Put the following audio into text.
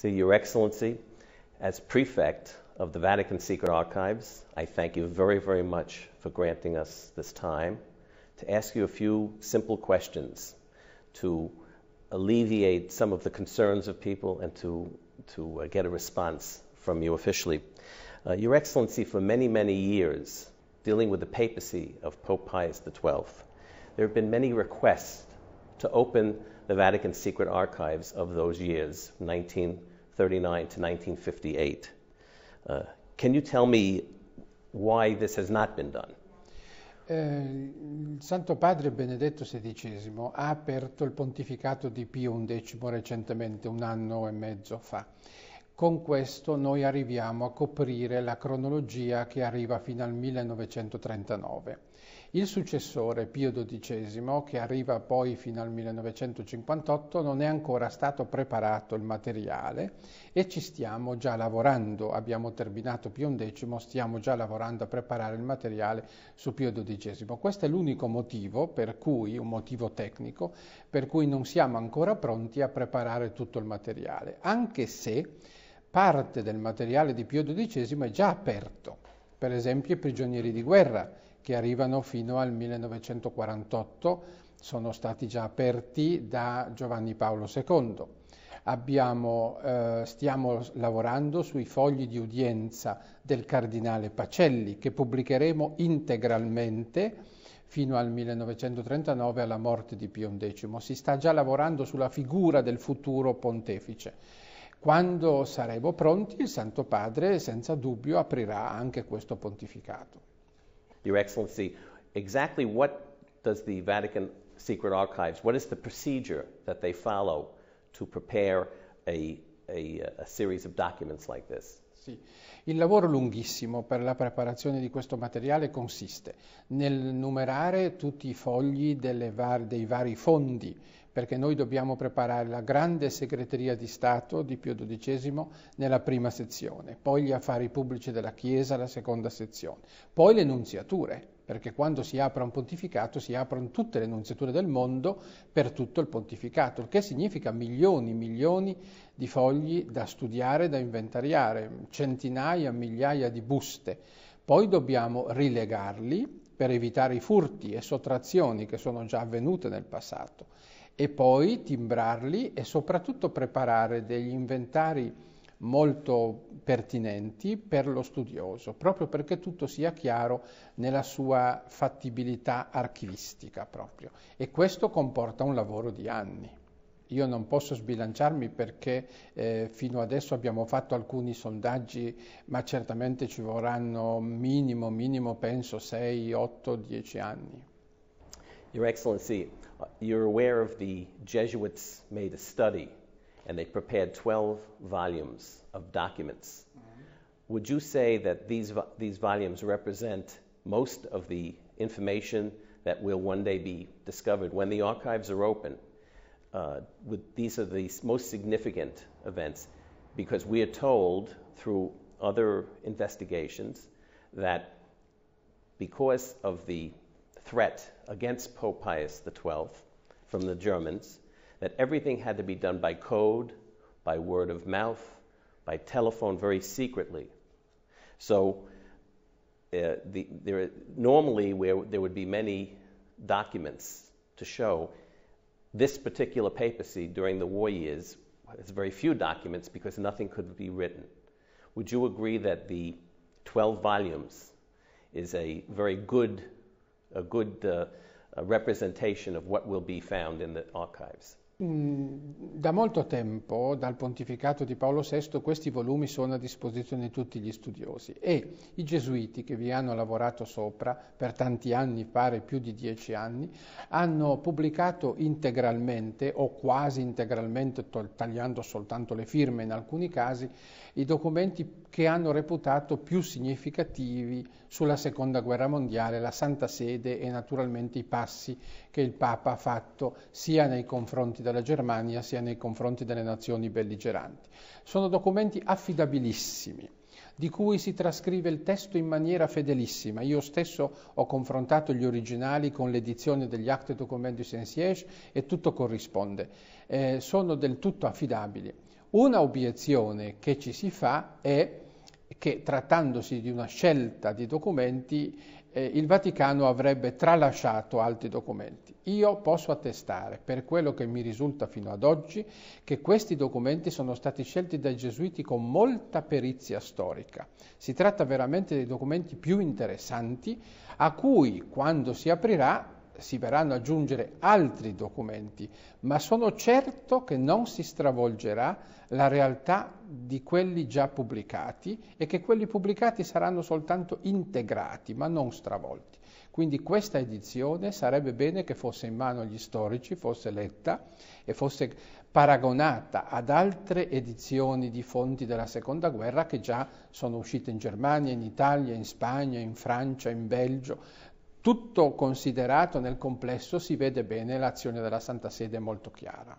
So, Your Excellency, as prefect of the Vatican Secret Archives, I thank you very, very much for granting us this time to ask you a few simple questions to alleviate some of the concerns of people and to, to uh, get a response from you officially. Uh, Your Excellency, for many, many years, dealing with the papacy of Pope Pius XII, there have been many requests to open the Vatican's secret archives of those years, 1939 to 1958. Uh, can you tell me why this has not been done? Eh, il Santo Padre Benedetto XVI ha aperto il pontificato di Pio XI recentemente, un anno e mezzo fa. Con questo noi arriviamo a coprire la cronologia che arriva fino al 1939. Il successore, Pio XII, che arriva poi fino al 1958, non è ancora stato preparato il materiale e ci stiamo già lavorando. Abbiamo terminato Pio X, stiamo già lavorando a preparare il materiale su Pio XII. Questo è l'unico motivo per cui, un motivo tecnico, per cui non siamo ancora pronti a preparare tutto il materiale, anche se parte del materiale di Pio XII è già aperto, per esempio i prigionieri di guerra che arrivano fino al 1948, sono stati già aperti da Giovanni Paolo II. Abbiamo, eh, stiamo lavorando sui fogli di udienza del cardinale Pacelli che pubblicheremo integralmente fino al 1939 alla morte di Pio X. Si sta già lavorando sulla figura del futuro pontefice. Quando saremo pronti il Santo Padre senza dubbio aprirà anche questo pontificato. Your Excellency, exactly what does the Vatican Secret Archives, what is the procedure that they follow to prepare a, a, a series of documents like this? Sì. Il lavoro lunghissimo per la preparazione di questo materiale consiste nel numerare tutti i fogli var- dei vari fondi perché noi dobbiamo preparare la grande segreteria di Stato di Pio XII nella prima sezione, poi gli affari pubblici della Chiesa, la seconda sezione, poi le nunziature, perché quando si apre un pontificato si aprono tutte le nunziature del mondo per tutto il pontificato, il che significa milioni e milioni di fogli da studiare, da inventariare, centinaia, migliaia di buste. Poi dobbiamo rilegarli per evitare i furti e sottrazioni che sono già avvenute nel passato e poi timbrarli e soprattutto preparare degli inventari molto pertinenti per lo studioso, proprio perché tutto sia chiaro nella sua fattibilità archivistica proprio. E questo comporta un lavoro di anni. Io non posso sbilanciarmi perché eh, fino adesso abbiamo fatto alcuni sondaggi, ma certamente ci vorranno minimo, minimo penso 6, 8, 10 anni. Your Excellency, uh, you're aware of the Jesuits made a study and they prepared 12 volumes of documents. Mm-hmm. Would you say that these, these volumes represent most of the information that will one day be discovered when the archives are open? Uh, these are the most significant events because we are told through other investigations that because of the threat against Pope Pius XII from the Germans that everything had to be done by code, by word of mouth, by telephone, very secretly. So uh, the, there, normally where there would be many documents to show, this particular papacy during the war years has very few documents because nothing could be written. Would you agree that the 12 volumes is a very good a good uh, representation of what will be found in the archives. Mm, da molto tempo, dal pontificato di Paolo VI, questi volumi sono a disposizione di tutti gli studiosi e i gesuiti che vi hanno lavorato sopra per tanti anni, pare più di dieci anni, hanno pubblicato integralmente o quasi integralmente, tagliando soltanto le firme in alcuni casi, i documenti che hanno reputato più significativi sulla Seconda Guerra Mondiale, la Santa Sede e naturalmente i passi che il Papa ha fatto sia nei confronti della della Germania sia nei confronti delle nazioni belligeranti. Sono documenti affidabilissimi di cui si trascrive il testo in maniera fedelissima. Io stesso ho confrontato gli originali con l'edizione degli Acte Documentus Sensiege e tutto corrisponde. Eh, sono del tutto affidabili. Una obiezione che ci si fa è che trattandosi di una scelta di documenti eh, il Vaticano avrebbe tralasciato altri documenti. Io posso attestare, per quello che mi risulta fino ad oggi, che questi documenti sono stati scelti dai gesuiti con molta perizia storica. Si tratta veramente dei documenti più interessanti a cui, quando si aprirà, si verranno ad aggiungere altri documenti, ma sono certo che non si stravolgerà la realtà di quelli già pubblicati e che quelli pubblicati saranno soltanto integrati, ma non stravolti. Quindi questa edizione sarebbe bene che fosse in mano agli storici, fosse letta e fosse paragonata ad altre edizioni di fonti della Seconda Guerra che già sono uscite in Germania, in Italia, in Spagna, in Francia, in Belgio, tutto considerato nel complesso si vede bene l'azione della Santa Sede molto chiara.